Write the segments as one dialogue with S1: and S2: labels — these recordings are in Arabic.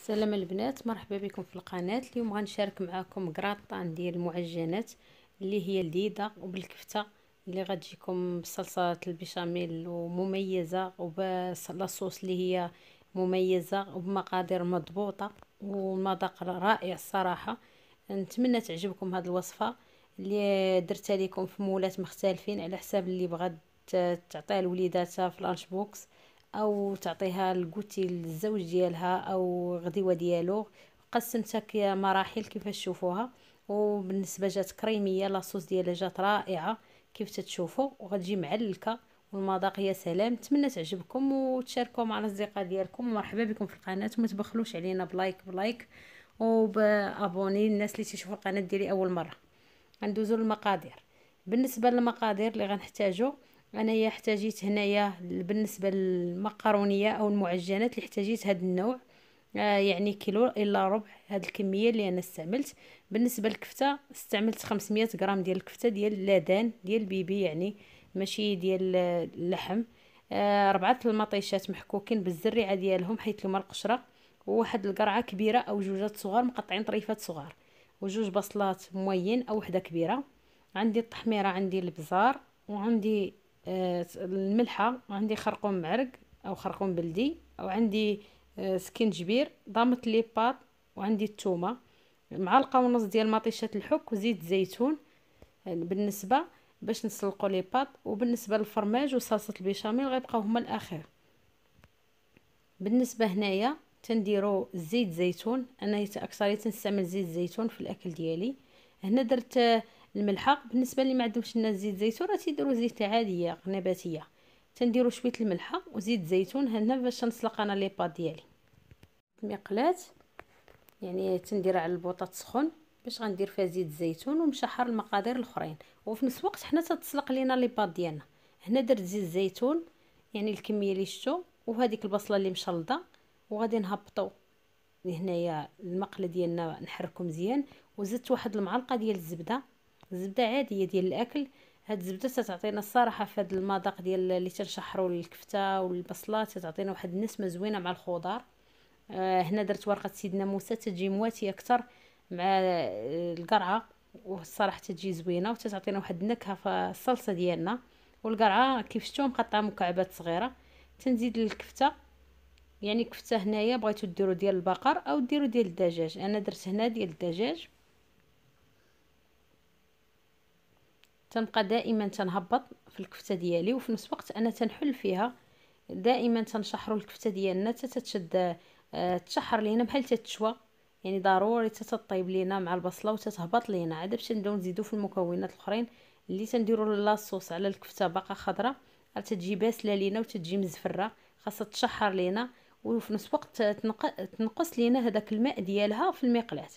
S1: السلام البنات مرحبا بكم في القناه اليوم غنشارك معكم كراطان ديال المعجنات اللي هي لذيذه وبالكفته اللي غتجيكم بصلصه البشاميل ومميزه وبالصوص اللي هي مميزه وبمقادير مضبوطه والمذاق رائع الصراحه نتمنى تعجبكم هذه الوصفه اللي درتها لكم في مولات مختلفين على حساب اللي بغات تعطيها لوليداتها في لانش بوكس او تعطيها الكوتي للزوج ديالها او غديوه ديالو قسمتها مراحل كيفاش تشوفوها وبالنسبه جات كريميه لاصوص ديالها جات رائعه كيف تتشوفوا وغتجي معلكه والمذاق يا سلام نتمنى تعجبكم وتشاركوا مع الاصدقاء ديالكم مرحبا بكم في القناه وما تبخلوش علينا بلايك بلايك وبابوني الناس اللي تيشوفوا القناه ديالي اول مره غندوزو للمقادير بالنسبه للمقادير اللي غنحتاجو انايا احتاجيت هنايا بالنسبه للمقرونيه او المعجنات اللي احتاجيت هذا النوع آه يعني كيلو الا ربع هاد الكميه اللي انا استعملت بالنسبه للكفته استعملت 500 غرام ديال الكفته ديال لادان ديال بيبي يعني ماشي ديال اللحم آه ربعه المطيشات محكوكين بالزريعه ديالهم حيت لهم القشره وواحد القرعه كبيره او جوجات صغار مقطعين طريفات صغار وجوج بصلات موين او وحده كبيره عندي التحميره عندي البزار وعندي آه، الملحه عندي خرقوم معرق او خرقوم بلدي او عندي آه، سكنجبير ضامط لي بات وعندي الثومه معلقه ونص ديال مطيشه الحك وزيت زيتون يعني بالنسبه باش نسلقوا لي بات وبالنسبه للفرماج وصلصه البيشاميل غيبقاو هما الاخير بالنسبه هنايا تنديرو زيت زيتون انا اكثريه تنستعمل زيت زيتون في الاكل ديالي هنا درت آه، الملحه بالنسبه اللي ما عندهمش الناس زيت زيتون راه تيديروا زيت عاديه نباتيه تنديروا شويه الملحه وزيت الزيتون هنا باش نسلق انا لي با ديالي المقلاه يعني تنديرها على البوطه تسخن باش غندير فيها زيت الزيتون ومشحر المقادير الاخرين وفي نفس الوقت حنا تتسلق لينا لي با ديالنا هنا درت زيت الزيتون يعني الكميه اللي شتو وهذيك البصله اللي مشلضه وغادي نهبطو هنايا المقله ديالنا نحركو مزيان وزدت واحد المعلقه ديال الزبده زبده عاديه ديال الاكل هاد الزبده تتعطينا الصراحه في هاد المذاق ديال اللي تنشحروا الكفته والبصله تتعطينا واحد النسمه زوينه مع الخضار آه هنا درت ورقه سيدنا موسى تجي مواتيه اكثر مع آه، القرعه والصراحه تجي زوينه وتتعطينا واحد النكهه في الصلصه ديالنا والقرعه كيف شفتوا مقطعه مكعبات صغيره تنزيد الكفته يعني كفته هنايا بغيتو ديروا ديال البقر او ديروا ديال الدجاج انا درت هنا ديال الدجاج تنبقى دائما تنهبط في الكفته ديالي وفي نفس الوقت انا تنحل فيها دائما تنشحروا الكفته ديالنا حتى تتشد آه، تشحر لينا بحال تتشوى يعني ضروري تتطيب لينا مع البصله وتتهبط لينا عاد باش نبداو نزيدو في المكونات الاخرين اللي تنديروا لاصوص على الكفته باقا خضراء تتجي باسله لينا وتتجي مزفره خاصها تشحر لينا وفي نفس الوقت تنقص لينا هذاك الماء ديالها في المقلاه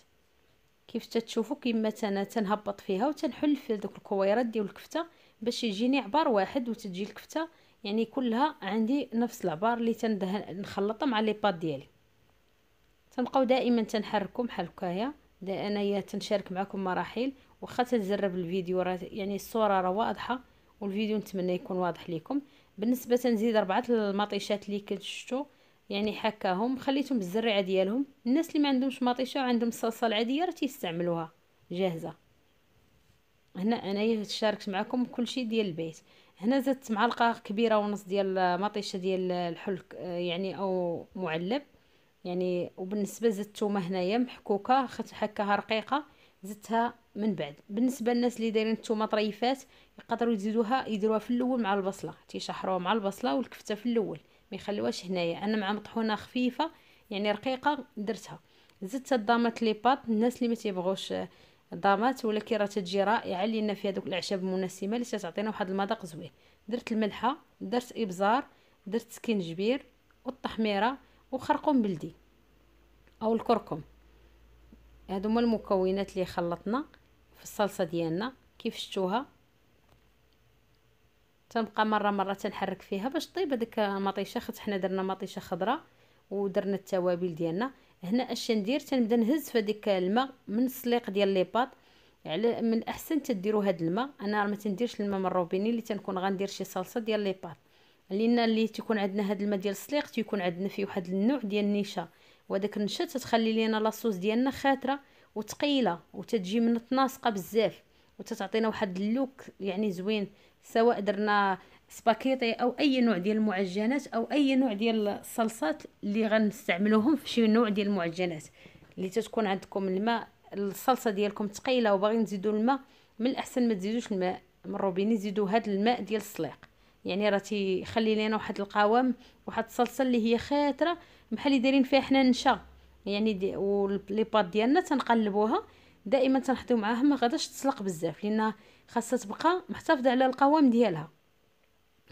S1: كيف تتشوفوا كما تنهبط فيها وتنحل في دوك الكويرات ديال الكفته باش يجيني عبار واحد وتجي الكفته يعني كلها عندي نفس العبار اللي تندهن نخلطها مع لي بات ديالي تنبقاو دائما تنحركو بحال هكايا انايا تنشارك معكم مراحل واخا تتجرب الفيديو راه يعني الصوره راه واضحه والفيديو نتمنى يكون واضح ليكم بالنسبه تنزيد اربعه المطيشات اللي كنت شفتو يعني حكاهم خليتهم بالزريعه ديالهم الناس اللي ما عندهمش مطيشه وعندهم الصلصه العاديه راه تيستعملوها جاهزه هنا انايا تشاركت معكم كلشي ديال البيت هنا زدت معلقه كبيره ونص ديال مطيشه ديال الحل يعني او معلب يعني وبالنسبه زدت الثومه هنايا محكوكه حكاها رقيقه زدتها من بعد بالنسبه للناس اللي دايرين الثومه طريفات يقدروا يزيدوها يديروها في الاول مع البصله تيشحروها مع البصله والكفته في الاول ما يخلوهاش هنايا انا مع مطحونه خفيفه يعني رقيقه درتها زدت ضامات لي بات الناس اللي ما تيبغوش ضامات ولا كي راه تجي رائعه لان فيها دوك الاعشاب المناسبه اللي تتعطينا واحد المذاق زوين درت الملحه درت ابزار درت سكينجبير والطحميره وخرقوم بلدي او الكركم هادو هما المكونات اللي خلطنا في الصلصه ديالنا كيف شفتوها تنبقى مره مره تنحرك فيها باش طيب هذيك مطيشه خت حنا درنا مطيشه خضراء ودرنا التوابل ديالنا هنا اش ندير تنبدا نهز في هذيك الماء من السليق ديال لي بات على من الاحسن تديروا هاد الماء انا راه ما تنديرش الماء من الروبيني اللي تنكون غندير شي صلصه ديال لي بات لان اللي تيكون عندنا هاد الماء ديال السليق تيكون عندنا فيه واحد النوع ديال النشا وهذاك النشا تتخلي لينا لاصوص ديالنا خاتره وتقيله وتتجي من تناسقه بزاف وتتعطينا واحد اللوك يعني زوين سواء درنا سباكيطي او اي نوع ديال المعجنات او اي نوع ديال الصلصات اللي غنستعملوهم في شي نوع ديال المعجنات اللي تتكون عندكم الماء الصلصه ديالكم ثقيله وباغيين نزيدوا الماء من الاحسن ما تزيدوش الماء من الروبيني زيدوا هذا الماء ديال السليق يعني راه تيخلي لينا واحد القوام واحد الصلصه اللي هي خاطره بحال اللي دايرين فيها حنا النشا يعني دي ولي بات ديالنا تنقلبوها دائما تنحضيو معاها ما غاداش تسلق بزاف لان خاصها تبقى محتفظه على القوام ديالها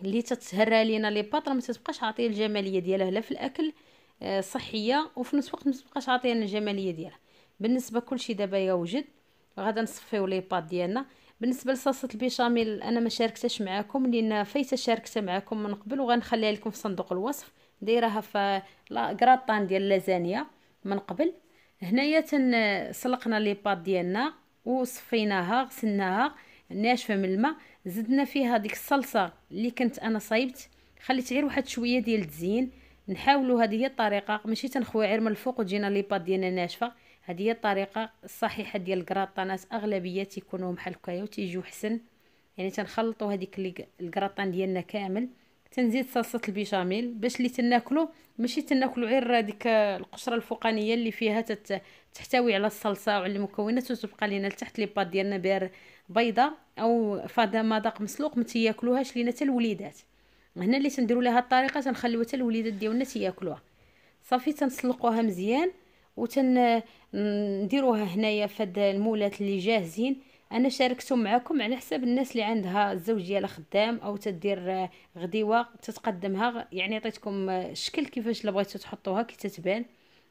S1: اللي تتهرى لينا لي باط ما تتبقاش عاطيه الجماليه ديالها لا في الاكل آه، صحيه وفي نفس الوقت ما تبقاش لنا الجماليه ديالها بالنسبه كلشي دابا يوجد غادا نصفيو لي بات ديالنا بالنسبه لصلصه البيشاميل انا ما شاركتهاش معكم لان فايته شاركتها معكم من قبل وغنخليها لكم في صندوق الوصف دايراها في لا ديال اللازانيا من قبل هنايا سلقنا لي بات ديالنا وصفيناها غسلناها ناشفه من الماء زدنا فيها ديك الصلصه اللي كنت انا صايبت خليت غير واحد شويه ديال التزيين نحاولوا هذه هي الطريقه ماشي تنخوي غير من الفوق وتجينا لي بات ديالنا ناشفه هذه هي الطريقه الصحيحه ديال الكراطانات اغلبيه تيكونوا بحال هكايا وتيجيو حسن يعني تنخلطوا هذيك الكراطان ديالنا كامل تنزيد صلصه البيشاميل باش اللي تناكلو ماشي تناكلو غير ديك القشره الفوقانيه اللي فيها تت... تحتوي على الصلصه وعلى المكونات وتبقى لينا لتحت لي بات ديالنا بير بيضه او فادا مذاق مسلوق ما تياكلوهاش لينا حتى الوليدات هنا اللي تنديروا لها الطريقه تنخليو حتى الوليدات ديالنا تياكلوها صافي تنسلقوها مزيان وتنديروها هنايا في هاد المولات اللي جاهزين انا شاركته معكم على حساب الناس اللي عندها الزوج ديالها خدام او تدير آه، غديوه تتقدمها يعني عطيتكم آه، الشكل كيفاش اللي بغيتو تحطوها كي تتبان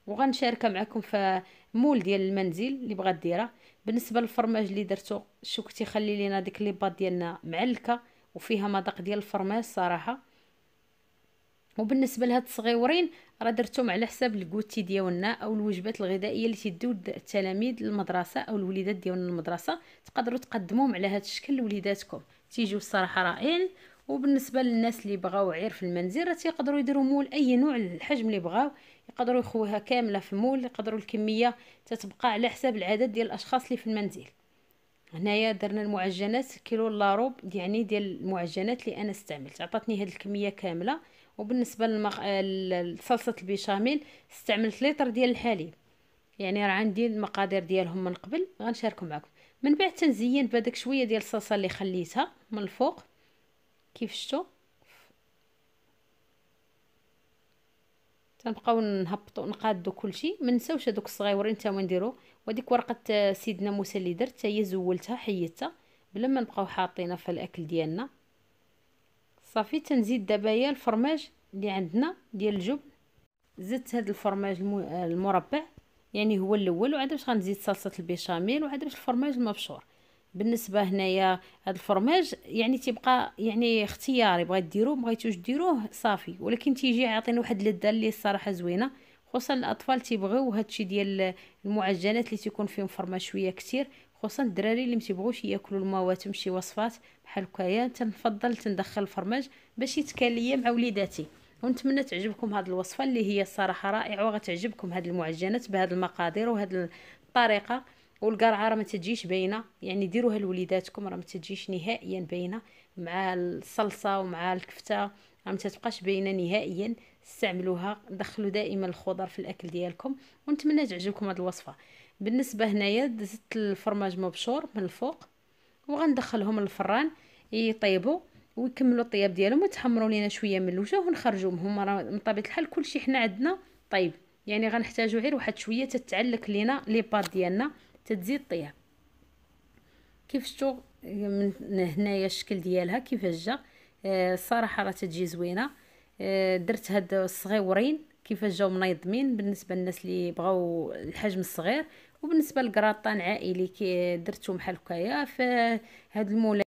S1: وغنشاركها معكم في مول ديال المنزل اللي بغات ديرها بالنسبه للفرماج اللي درتو شو كنتي خلي لينا ديك لي ديالنا معلكه وفيها مذاق ديال الفرماج صراحه وبالنسبه لهاد الصغيورين راه درتهم على حساب الكوتي ديالنا او الوجبات الغذائيه اللي تيديو التلاميذ للمدرسه او الوليدات ديالنا للمدرسه تقدروا تقدموهم على هذا الشكل لوليداتكم تيجيو الصراحه رائعين وبالنسبه للناس اللي بغاو عير في المنزل راه تيقدروا يديروا مول اي نوع الحجم اللي بغاو يقدروا يخويها كامله في مول يقدروا الكميه تتبقى على حساب العدد ديال الاشخاص اللي في المنزل هنايا درنا المعجنات كيلو لاروب يعني ديال المعجنات اللي انا استعملت عطاتني هاد الكميه كامله وبالنسبه للمغ... لصلصه البيشاميل استعملت لتر ديال الحليب يعني راه عندي المقادير ديالهم من قبل غنشارك معكم من بعد تنزين بهذاك شويه ديال الصلصه اللي خليتها من الفوق كيف شفتوا تنبقاو نهبطوا نقادو كلشي ما نساوش هذوك الصغيورين حتى هما نديرو وهذيك ورقه سيدنا موسى اللي درت هي زولتها حيدتها بلا ما نبقاو حاطينها في الاكل ديالنا صافي تنزيد دابايا الفرماج اللي عندنا ديال الجبن زدت هذا الفرماج المربع يعني هو الاول وعاد باش غنزيد صلصه البيشاميل وعاد باش الفرماج المبشور بالنسبه هنايا هذا الفرماج يعني تيبقى يعني اختياري بغيت ديروه بغيتوش ديروه صافي ولكن تيجي يعطينا واحد اللذه اللي الصراحه زوينه خصوصا الاطفال تيبغيو هادشي ديال المعجنات اللي تيكون فيهم فرما شويه كتير خصوصا الدراري اللي متيبغوش ياكلوا المواتم شي وصفات بحال هكايا تنفضل تندخل الفرماج باش يتكال ليا مع وليداتي ونتمنى تعجبكم هذه الوصفه اللي هي الصراحه رائعه وغتعجبكم هذه المعجنات بهاد المقادير وهاد الطريقه والقرعه راه ما تجيش باينه يعني ديروها لوليداتكم راه ما تجيش نهائيا باينه مع الصلصه ومع الكفته راه ما تبقاش باينه نهائيا استعملوها دخلوا دائما الخضر في الاكل ديالكم ونتمنى تعجبكم هذه الوصفه بالنسبه هنايا زدت الفرماج مبشور من الفوق وغندخلهم للفران يطيبوا ويكملوا الطياب ديالهم وتحمروا لينا شويه من الوجه ونخرجوهم هما راه من طبيعه الحال كلشي حنا عندنا طيب يعني غنحتاجو غير واحد شويه تتعلق لينا لي ديالنا تتزيد طياب كيف شفتوا من هنايا الشكل ديالها كيفاش جا الصراحه آه، راه تتجي زوينه آه، درت هاد الصغيورين كيفاش جاو منيضمين بالنسبه للناس اللي بغاو الحجم الصغير وبالنسبه للكراطان عائلي كي درتو بحال هكايا فهاد المولات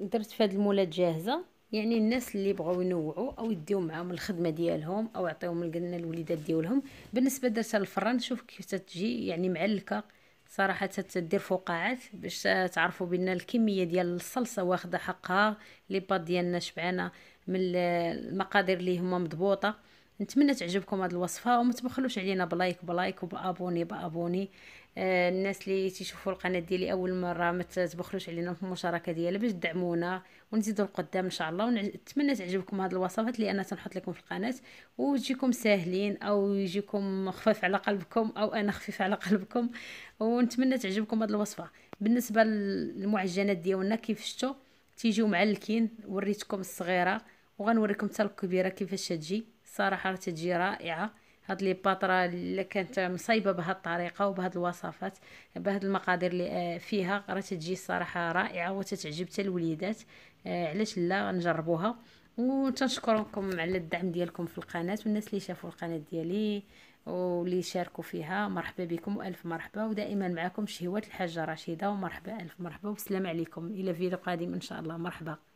S1: درت فهاد المولات جاهزه يعني الناس اللي بغاو ينوعوا او يديو معاهم الخدمه ديالهم او يعطيوهم القنه الوليدات ديالهم بالنسبه درتها للفران شوف كيف تتجي يعني معلكه صراحه تدير فقاعات باش تعرفوا بان الكميه ديال الصلصه واخده حقها لي ديالنا شبعانه من المقادير اللي هما مضبوطه نتمنى تعجبكم هذه الوصفه وما تبخلوش علينا بلايك بلايك وبابوني بابوني آه، الناس اللي تيشوفوا القناه ديالي اول مره ما تبخلوش علينا في المشاركه ديالها باش تدعمونا ونزيدوا القدام ان شاء الله ونتمنى تعجبكم هذه الوصفات اللي انا تنحط لكم في القناه وتجيكم ساهلين او يجيكم خفاف على قلبكم او انا خفيف على قلبكم ونتمنى تعجبكم هذه الوصفه بالنسبه للمعجنات ديالنا كيف شفتوا تيجيو معلكين وريتكم الصغيره وغنوريكم حتى الكبيره كيفاش تجي صراحه راه تجي رائعه هاد لي باط راه كانت مصايبه بهاد الطريقه وبهاد الوصفات بهاد المقادير اللي آه، فيها راه تجي الصراحه رائعه وتتعجب حتى الوليدات آه، علاش لا نجربوها وتنشكركم على الدعم ديالكم في القناه والناس اللي شافوا القناه ديالي واللي شاركوا فيها مرحبا بكم والف مرحبا ودائما معكم شهوات الحاجه رشيده ومرحبا الف مرحبا والسلام عليكم الى فيديو قادم ان شاء الله مرحبا